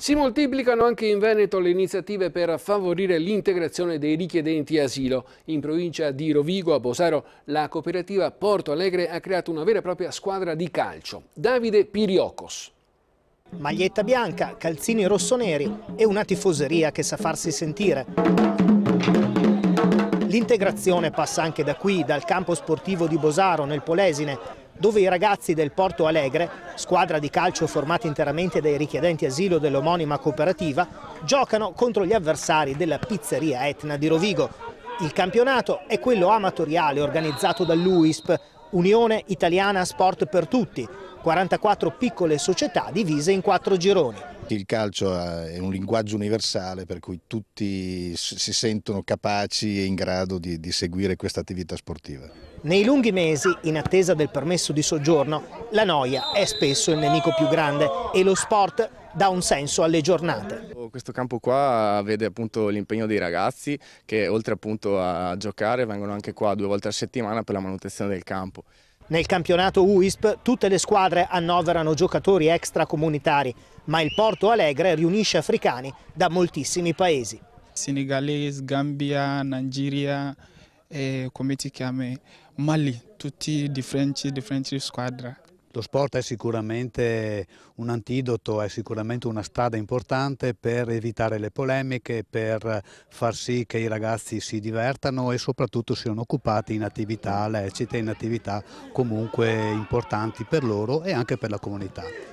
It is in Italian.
Si moltiplicano anche in Veneto le iniziative per favorire l'integrazione dei richiedenti asilo. In provincia di Rovigo, a Bosaro, la cooperativa Porto Alegre ha creato una vera e propria squadra di calcio. Davide Piriocos. Maglietta bianca, calzini rossoneri e una tifoseria che sa farsi sentire. L'integrazione passa anche da qui, dal campo sportivo di Bosaro nel Polesine, dove i ragazzi del Porto Alegre, squadra di calcio formata interamente dai richiedenti asilo dell'omonima cooperativa, giocano contro gli avversari della pizzeria Etna di Rovigo. Il campionato è quello amatoriale organizzato dall'UISP, Unione Italiana Sport per Tutti, 44 piccole società divise in quattro gironi. Infatti il calcio eh, è un linguaggio universale per cui tutti si sentono capaci e in grado di, di seguire questa attività sportiva. Nei lunghi mesi, in attesa del permesso di soggiorno, la noia è spesso il nemico più grande e lo sport dà un senso alle giornate. Questo campo qua vede appunto l'impegno dei ragazzi che oltre appunto a giocare vengono anche qua due volte a settimana per la manutenzione del campo. Nel campionato UISP tutte le squadre annoverano giocatori extracomunitari, ma il Porto Alegre riunisce africani da moltissimi paesi. Senegalese, Gambia, Nigeria, eh, come ti chiami, Mali, tutti differenti, differenti squadre. Lo sport è sicuramente un antidoto, è sicuramente una strada importante per evitare le polemiche, per far sì che i ragazzi si divertano e soprattutto siano occupati in attività lecite, in attività comunque importanti per loro e anche per la comunità.